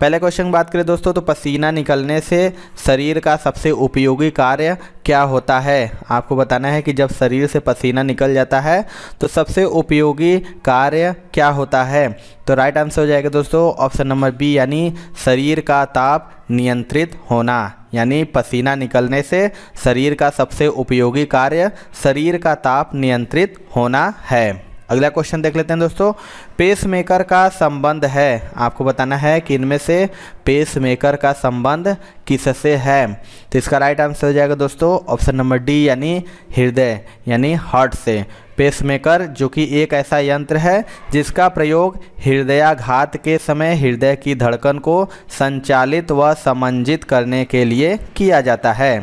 पहले क्वेश्चन बात करें दोस्तों तो पसीना निकलने से शरीर का सबसे उपयोगी कार्य क्या होता है आपको बताना है कि जब शरीर से पसीना निकल जाता है तो सबसे उपयोगी कार्य क्या होता है तो राइट आंसर हो जाएगा दोस्तों ऑप्शन नंबर बी यानी शरीर का ताप नियंत्रित होना यानी पसीना निकलने से शरीर का सबसे उपयोगी कार्य शरीर का ताप नियंत्रित होना है अगला क्वेश्चन देख लेते हैं दोस्तों पेसमेकर का संबंध है आपको बताना है कि इनमें से पेसमेकर का संबंध किससे है तो इसका राइट आंसर हो जाएगा दोस्तों ऑप्शन नंबर डी यानी हृदय यानी हार्ट से पेसमेकर जो कि एक ऐसा यंत्र है जिसका प्रयोग हृदयाघात के समय हृदय की धड़कन को संचालित व समंजित करने के लिए किया जाता है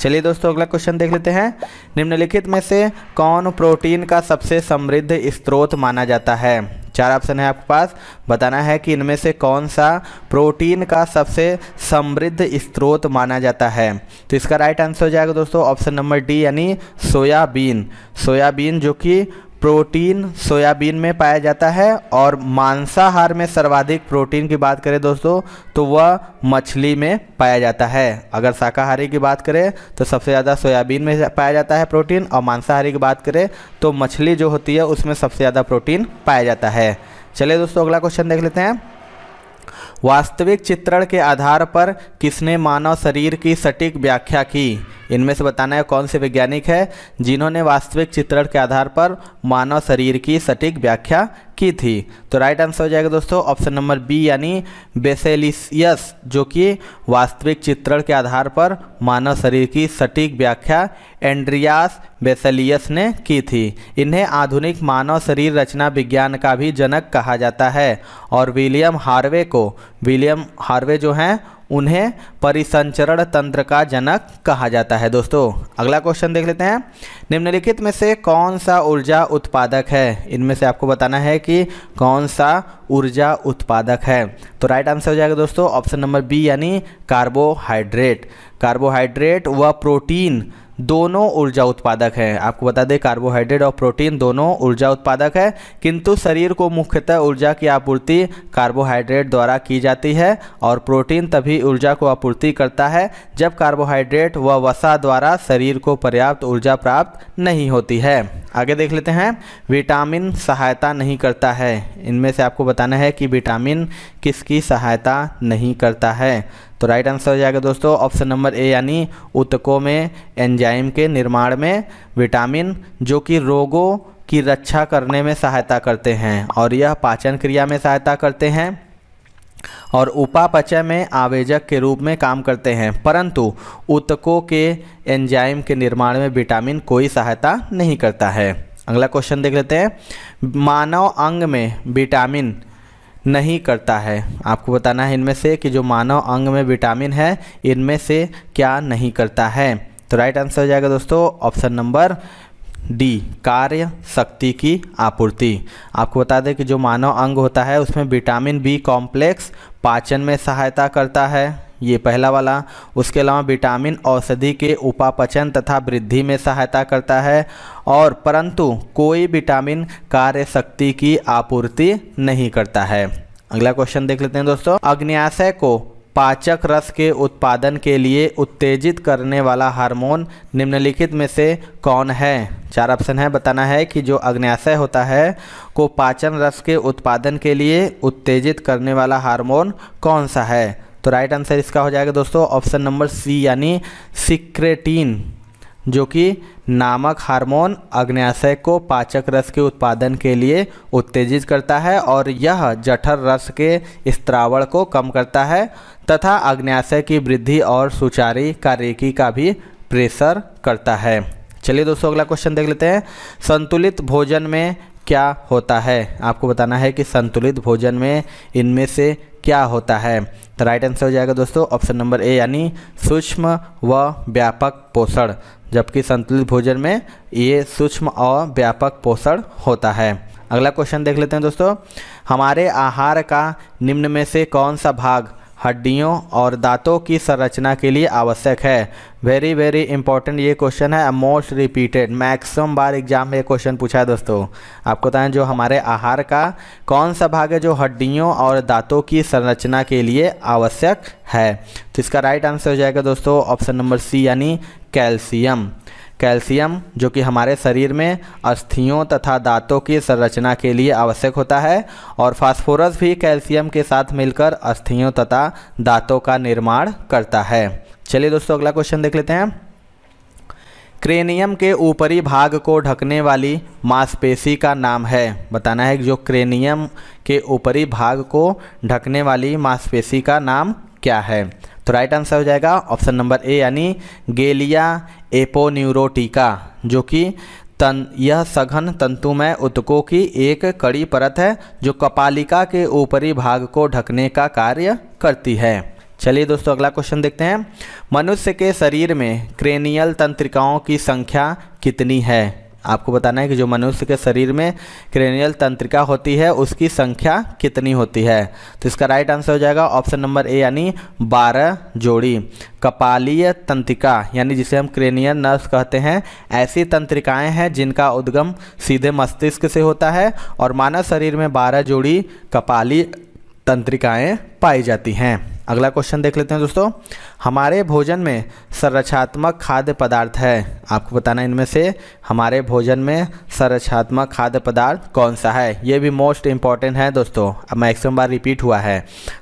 चलिए दोस्तों अगला क्वेश्चन देख लेते हैं निम्नलिखित में से कौन प्रोटीन का सबसे समृद्ध स्त्रोत माना जाता है चार ऑप्शन है आपके पास बताना है कि इनमें से कौन सा प्रोटीन का सबसे समृद्ध स्त्रोत माना जाता है तो इसका राइट आंसर हो जाएगा दोस्तों ऑप्शन नंबर डी यानी सोयाबीन सोयाबीन जो कि प्रोटीन सोयाबीन में पाया जाता है और मांसाहार में सर्वाधिक प्रोटीन की बात करें दोस्तों तो वह मछली में पाया जाता है अगर शाकाहारी की बात करें तो सबसे ज़्यादा सोयाबीन में पाया जाता है प्रोटीन और मांसाहारी की बात करें तो मछली जो होती है उसमें सबसे ज़्यादा प्रोटीन पाया जाता है चलिए दोस्तों अगला क्वेश्चन देख लेते हैं वास्तविक चित्रण के आधार पर किसने मानव शरीर की सटीक व्याख्या की इनमें से बताना है कौन से वैज्ञानिक है जिन्होंने वास्तविक चित्रण के आधार पर मानव शरीर की सटीक व्याख्या की थी तो राइट आंसर हो जाएगा दोस्तों ऑप्शन नंबर बी यानी बेसेलिसियस जो कि वास्तविक चित्रण के आधार पर मानव शरीर की सटीक व्याख्या एंड्रियास बेसेलियस ने की थी इन्हें आधुनिक मानव शरीर रचना विज्ञान का भी जनक कहा जाता है और विलियम हार्वे को विलियम हार्वे जो हैं उन्हें परिसंचरण तंत्र का जनक कहा जाता है दोस्तों अगला क्वेश्चन देख लेते हैं निम्नलिखित में से कौन सा ऊर्जा उत्पादक है इनमें से आपको बताना है कि कौन सा ऊर्जा उत्पादक है तो राइट आंसर हो जाएगा दोस्तों ऑप्शन नंबर बी यानी कार्बोहाइड्रेट कार्बोहाइड्रेट व प्रोटीन दोनों ऊर्जा उत्पादक हैं आपको बता दें कार्बोहाइड्रेट और प्रोटीन दोनों ऊर्जा उत्पादक है किंतु शरीर को मुख्यतः ऊर्जा की आपूर्ति कार्बोहाइड्रेट द्वारा की जाती है और प्रोटीन तभी ऊर्जा को आपूर्ति करता है जब कार्बोहाइड्रेट व वसा द्वारा शरीर को पर्याप्त ऊर्जा प्राप्त नहीं होती है आगे देख लेते हैं विटामिन सहायता नहीं करता है इनमें से आपको बताना है कि विटामिन किसकी सहायता नहीं करता है तो राइट आंसर हो जाएगा दोस्तों ऑप्शन नंबर ए यानी उत्तकों में एंजाइम के निर्माण में विटामिन जो कि रोगों की रक्षा करने में सहायता करते हैं और यह पाचन क्रिया में सहायता करते हैं और उपापचय में आवेजक के रूप में काम करते हैं परंतु उत्तकों के एंजाइम के निर्माण में विटामिन कोई सहायता नहीं करता है अगला क्वेश्चन देख लेते हैं मानव अंग में विटामिन नहीं करता है आपको बताना है इनमें से कि जो मानव अंग में विटामिन है इनमें से क्या नहीं करता है तो राइट आंसर हो जाएगा दोस्तों ऑप्शन नंबर डी कार्य शक्ति की आपूर्ति आपको बता दें कि जो मानव अंग होता है उसमें विटामिन बी कॉम्प्लेक्स पाचन में सहायता करता है ये पहला वाला उसके अलावा विटामिन औषधि के उपापचन तथा वृद्धि में सहायता करता है और परंतु कोई विटामिन कार्य शक्ति की आपूर्ति नहीं करता है अगला क्वेश्चन देख लेते हैं दोस्तों अग्न्याशय को पाचक रस के उत्पादन के लिए उत्तेजित करने वाला हार्मोन निम्नलिखित में से कौन है चार ऑप्शन है बताना है कि जो अग्न्याशय होता है को पाचन रस के उत्पादन के लिए उत्तेजित करने वाला हार्मोन कौन सा है तो राइट आंसर इसका हो जाएगा दोस्तों ऑप्शन नंबर सी यानी सिक्रेटीन जो कि नामक हार्मोन अग्नाशय को पाचक रस के उत्पादन के लिए उत्तेजित करता है और यह जठर रस के स्त्रावण को कम करता है तथा अग्नाशय की वृद्धि और सुचारी कार्यकी का भी प्रेशर करता है चलिए दोस्तों अगला क्वेश्चन देख लेते हैं संतुलित भोजन में क्या होता है आपको बताना है कि संतुलित भोजन में इनमें से क्या होता है तो राइट आंसर हो जाएगा दोस्तों ऑप्शन नंबर ए यानी सूक्ष्म व व्यापक पोषण जबकि संतुलित भोजन में ये सूक्ष्म और व्यापक पोषण होता है अगला क्वेश्चन देख लेते हैं दोस्तों हमारे आहार का निम्न में से कौन सा भाग हड्डियों और दांतों की संरचना के लिए आवश्यक है वेरी वेरी इंपॉर्टेंट ये क्वेश्चन है मोस्ट रिपीटेड मैक्सिमम बार एग्जाम में ये क्वेश्चन पूछा है दोस्तों आपको बताएं जो हमारे आहार का कौन सा भाग है जो हड्डियों और दांतों की संरचना के लिए आवश्यक है तो इसका राइट आंसर हो जाएगा दोस्तों ऑप्शन नंबर सी यानी कैल्शियम कैल्शियम जो कि हमारे शरीर में अस्थियों तथा दांतों की संरचना के लिए आवश्यक होता है और फास्फोरस भी कैल्शियम के साथ मिलकर अस्थियों तथा दांतों का निर्माण करता है चलिए दोस्तों अगला क्वेश्चन देख लेते हैं क्रेनियम के ऊपरी भाग को ढकने वाली मांसपेशी का नाम है बताना है जो क्रेनियम के ऊपरी भाग को ढकने वाली मांसपेशी का नाम क्या है तो राइट आंसर हो जाएगा ऑप्शन नंबर ए यानी गेलिया एपोन्यूरोटिका जो कि तन यह सघन तंतुमय उत्कों की एक कड़ी परत है जो कपालिका के ऊपरी भाग को ढकने का कार्य करती है चलिए दोस्तों अगला क्वेश्चन देखते हैं मनुष्य के शरीर में क्रेनियल तंत्रिकाओं की संख्या कितनी है आपको बताना है कि जो मनुष्य के शरीर में क्रेनियल तंत्रिका होती है उसकी संख्या कितनी होती है तो इसका राइट आंसर हो जाएगा ऑप्शन नंबर ए यानी बारह जोड़ी कपालीय तंत्रिका यानी जिसे हम क्रेनियन नर्व कहते हैं ऐसी तंत्रिकाएं हैं जिनका उद्गम सीधे मस्तिष्क से होता है और मानव शरीर में बारह जोड़ी कपाली तंत्रिकाएँ पाई जाती हैं अगला क्वेश्चन देख लेते हैं दोस्तों हमारे भोजन में संरचनात्मक खाद्य पदार्थ है आपको बताना इनमें से हमारे भोजन में संरचात्मक खाद्य पदार्थ कौन सा है ये भी मोस्ट इंपॉर्टेंट है दोस्तों अब मैक्सिमम बार रिपीट हुआ है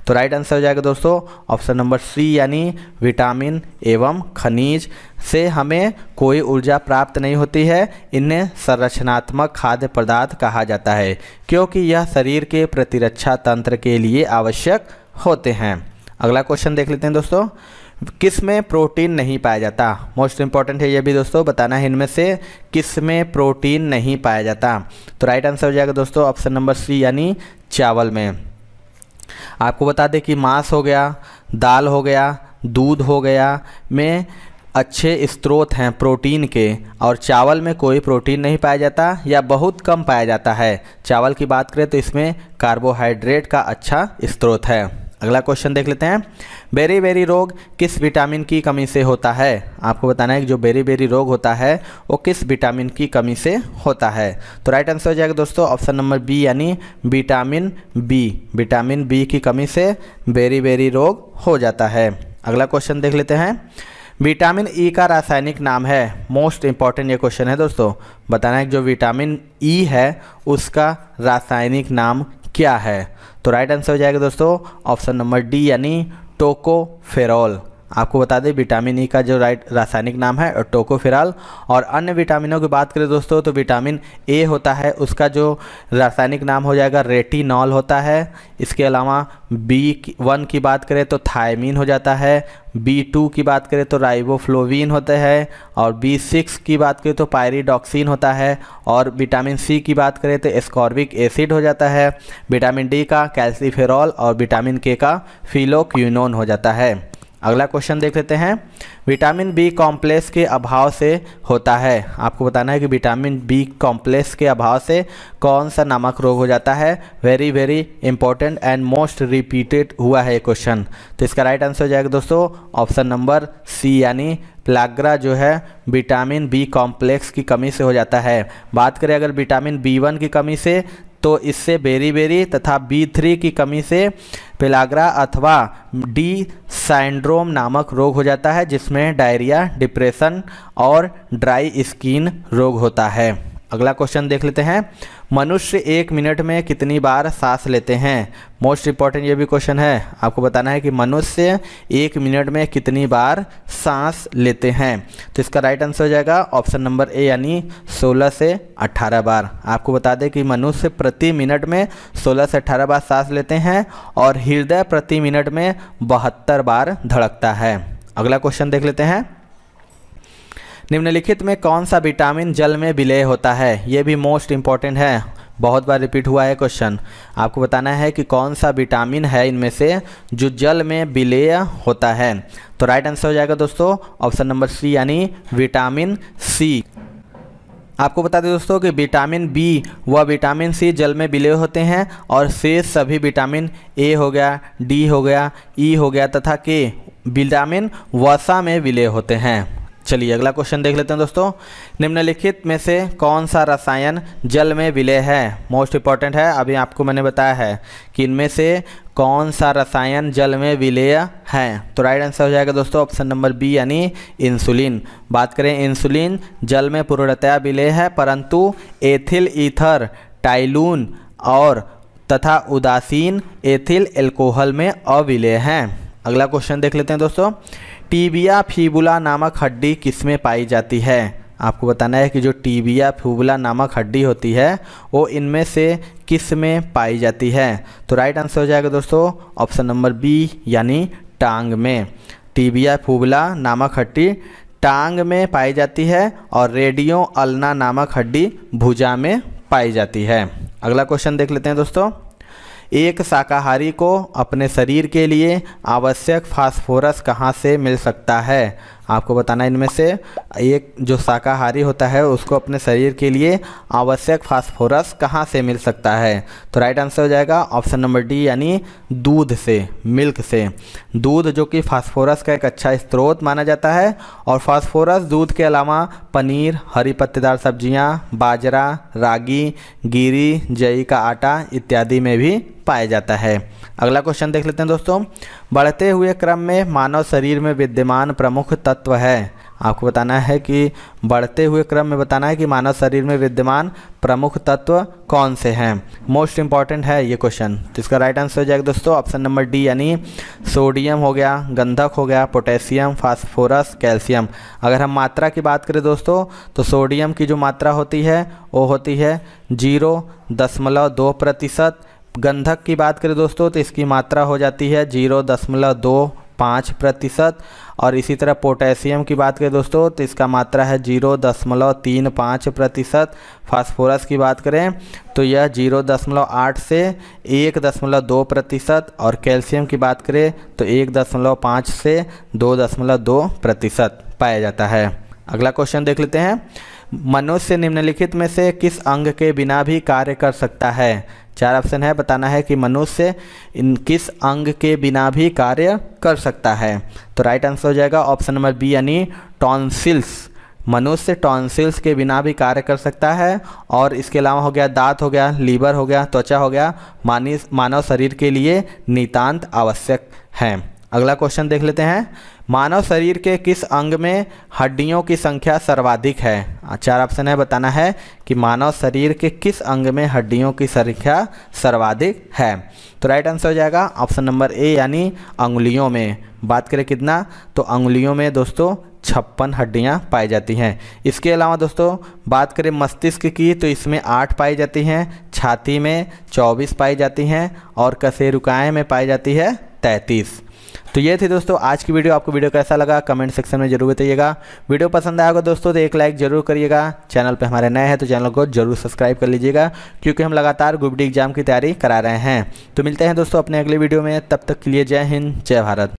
तो राइट आंसर हो जाएगा दोस्तों ऑप्शन नंबर सी यानी विटामिन एवं खनिज से हमें कोई ऊर्जा प्राप्त नहीं होती है इन्हें संरचनात्मक खाद्य पदार्थ कहा जाता है क्योंकि यह शरीर के प्रतिरक्षा तंत्र के लिए आवश्यक होते हैं अगला क्वेश्चन देख लेते हैं दोस्तों किस में प्रोटीन नहीं पाया जाता मोस्ट इम्पॉर्टेंट है ये भी दोस्तों बताना है इनमें से किस में प्रोटीन नहीं पाया जाता तो राइट आंसर हो जाएगा दोस्तों ऑप्शन नंबर सी यानी चावल में आपको बता दें कि मांस हो गया दाल हो गया दूध हो गया में अच्छे स्त्रोत हैं प्रोटीन के और चावल में कोई प्रोटीन नहीं पाया जाता या बहुत कम पाया जाता है चावल की बात करें तो इसमें कार्बोहाइड्रेट का अच्छा स्त्रोत है अगला क्वेश्चन देख लेते हैं बेरी बेरी रोग किस विटामिन की कमी से होता है आपको बताना है कि जो बेरी बेरी रोग होता है वो किस विटामिन की कमी से होता है तो राइट आंसर हो जाएगा दोस्तों ऑप्शन नंबर बी यानी विटामिन बी विटामिन बी की कमी से बेरी बेरी रोग हो जाता है अगला क्वेश्चन देख लेते हैं विटामिन ई e का रासायनिक नाम है मोस्ट इंपॉर्टेंट ये क्वेश्चन है दोस्तों बताना है कि जो विटामिन ई e है उसका रासायनिक नाम क्या है तो राइट आंसर हो जाएगा दोस्तों ऑप्शन नंबर डी यानी टोको फेरॉल आपको बता दें विटामिन ई e का जो राइट रासायनिक नाम है टोकोफिराल और अन्य विटामिनों की बात करें दोस्तों तो विटामिन ए होता है उसका जो रासायनिक नाम हो जाएगा रेटिनॉल होता है इसके अलावा बी वन की बात करें तो थायमीन हो जाता है बी टू की बात करें तो राइबोफ्लोविन होता है और बी सिक्स की बात करें तो पायरीडॉक्सिन होता है और विटामिन सी की बात करें तो स्कॉर्बिक एसिड हो जाता है विटामिन डी का कैल्सीफेरॉल और विटामिन के का फिलोक्यूनोन हो जाता है अगला क्वेश्चन देख लेते हैं विटामिन बी कॉम्प्लेक्स के अभाव से होता है आपको बताना है कि विटामिन बी कॉम्प्लेक्स के अभाव से कौन सा नामक रोग हो जाता है very very important and most repeated हुआ है ये क्वेश्चन तो इसका राइट आंसर हो जाएगा दोस्तों ऑप्शन नंबर सी यानी प्लाग्रा जो है विटामिन बी कॉम्प्लेक्स की कमी से हो जाता है बात करें अगर विटामिन बी वन की कमी से तो इससे बेरी बेरी तथा बी थ्री की कमी से पेलाग्रा अथवा डी सैंड्रोम नामक रोग हो जाता है जिसमें डायरिया डिप्रेशन और ड्राई स्किन रोग होता है अगला क्वेश्चन देख लेते हैं मनुष्य एक मिनट में कितनी बार सांस लेते हैं मोस्ट इंपॉर्टेंट ये भी क्वेश्चन है आपको बताना है कि मनुष्य एक मिनट में कितनी बार सांस लेते हैं तो इसका राइट आंसर हो जाएगा ऑप्शन नंबर ए यानी 16 से 18 बार आपको बता दें कि मनुष्य प्रति मिनट में 16 से 18 बार सांस लेते हैं और हृदय प्रति मिनट में बहत्तर बार धड़कता है अगला क्वेश्चन देख लेते हैं निम्नलिखित में कौन सा विटामिन जल में विलय होता है ये भी मोस्ट इम्पॉर्टेंट है बहुत बार रिपीट हुआ है क्वेश्चन आपको बताना है कि कौन सा विटामिन है इनमें से जो जल में विलय होता है तो राइट आंसर हो जाएगा दोस्तों ऑप्शन नंबर सी यानी विटामिन सी आपको बता दें दोस्तों कि विटामिन बी व विटामिन सी जल में विलय होते हैं और शेष सभी विटामिन ए हो गया डी हो गया ई e हो गया तथा के विटामिन वसा में विलय होते हैं चलिए अगला क्वेश्चन देख लेते हैं दोस्तों निम्नलिखित में से कौन सा रसायन जल में विलय है मोस्ट इंपॉर्टेंट है अभी आपको मैंने बताया है कि इनमें से कौन सा रसायन जल में विलय है तो राइट आंसर हो जाएगा दोस्तों ऑप्शन नंबर बी यानी इंसुलिन बात करें इंसुलिन जल में पूर्णतया विलय है परंतु एथिल ईथर टाइलून और तथा उदासीन एथिल एल्कोहल में अविलय हैं अगला क्वेश्चन देख लेते हैं दोस्तों टीबिया फीबुला नामक हड्डी किस में पाई जाती है आपको बताना है कि जो टीबिया फीबुला नामक हड्डी होती है वो इनमें से किस में पाई जाती है तो राइट आंसर हो जाएगा दोस्तों ऑप्शन नंबर बी यानी टांग में टीबिया फूबला नामक हड्डी टांग में पाई जाती है और रेडियो अलना नामक हड्डी भुजा में पाई जाती है अगला क्वेश्चन देख लेते हैं दोस्तों एक शाकाहारी को अपने शरीर के लिए आवश्यक फास्फोरस कहाँ से मिल सकता है आपको बताना इनमें से एक जो शाकाहारी होता है उसको अपने शरीर के लिए आवश्यक फास्फोरस कहाँ से मिल सकता है तो राइट आंसर हो जाएगा ऑप्शन नंबर डी यानी दूध से मिल्क से दूध जो कि फास्फोरस का एक अच्छा स्रोत माना जाता है और फास्फोरस दूध के अलावा पनीर हरी पत्तेदार सब्जियाँ बाजरा रागी गिरी जई का आटा इत्यादि में भी पाया जाता है अगला क्वेश्चन देख लेते हैं दोस्तों बढ़ते हुए क्रम में मानव शरीर में विद्यमान प्रमुख तत्व है आपको बताना है कि बढ़ते हुए क्रम में बताना है कि मानव शरीर में विद्यमान प्रमुख तत्व कौन से हैं मोस्ट इम्पॉर्टेंट है ये क्वेश्चन तो इसका राइट आंसर हो जाएगा दोस्तों ऑप्शन नंबर डी यानी सोडियम हो गया गंधक हो गया पोटेशियम फास्फोरस कैल्शियम अगर हम मात्रा की बात करें दोस्तों तो सोडियम की जो मात्रा होती है वो होती है जीरो दशमलव दो प्रतिशत गंधक की बात करें दोस्तों तो इसकी मात्रा हो जाती है जीरो दशमलव दो पाँच प्रतिशत और इसी तरह पोटेशियम की बात करें दोस्तों तो इसका मात्रा है जीरो दशमलव तीन पाँच प्रतिशत फास्फोरस की बात करें तो यह जीरो दशमलव आठ से एक दशमलव दो प्रतिशत और कैल्शियम की बात करें तो एक दशमलव पाँच से दो दशमलव दो प्रतिशत पाया जाता है अगला क्वेश्चन देख लेते हैं मनुष्य निम्नलिखित में से किस अंग के बिना भी कार्य कर सकता है चार ऑप्शन है बताना है कि मनुष्य इन किस अंग के बिना भी कार्य कर सकता है तो राइट आंसर हो जाएगा ऑप्शन नंबर बी यानी टॉन्सिल्स मनुष्य टॉन्सिल्स के बिना भी कार्य कर सकता है और इसके अलावा हो गया दांत हो गया लीवर हो गया त्वचा हो गया मानव शरीर के लिए नितांत आवश्यक हैं अगला क्वेश्चन देख लेते हैं मानव शरीर के किस अंग में हड्डियों की संख्या सर्वाधिक है चार ऑप्शन है बताना है कि मानव शरीर के किस अंग में हड्डियों की संख्या सर्वाधिक है तो राइट आंसर हो जाएगा ऑप्शन नंबर ए यानी अंगुलियों में बात करें कितना तो अंगुलियों में दोस्तों छप्पन हड्डियाँ पाई जाती हैं इसके अलावा दोस्तों बात करें मस्तिष्क की तो इसमें आठ पाई जाती हैं छाती में चौबीस पाई जाती हैं और कसेरुकाएँ में पाई जाती है तैंतीस तो ये थे दोस्तों आज की वीडियो आपको वीडियो कैसा लगा कमेंट सेक्शन में जरूर बताइएगा वीडियो पसंद आएगा दोस्तों तो एक लाइक जरूर करिएगा चैनल पर हमारे नए हैं तो चैनल को जरूर सब्सक्राइब कर लीजिएगा क्योंकि हम लगातार गुबडी एग्जाम की तैयारी करा रहे हैं तो मिलते हैं दोस्तों अपने अगले वीडियो में तब तक के लिए जय हिंद जय भारत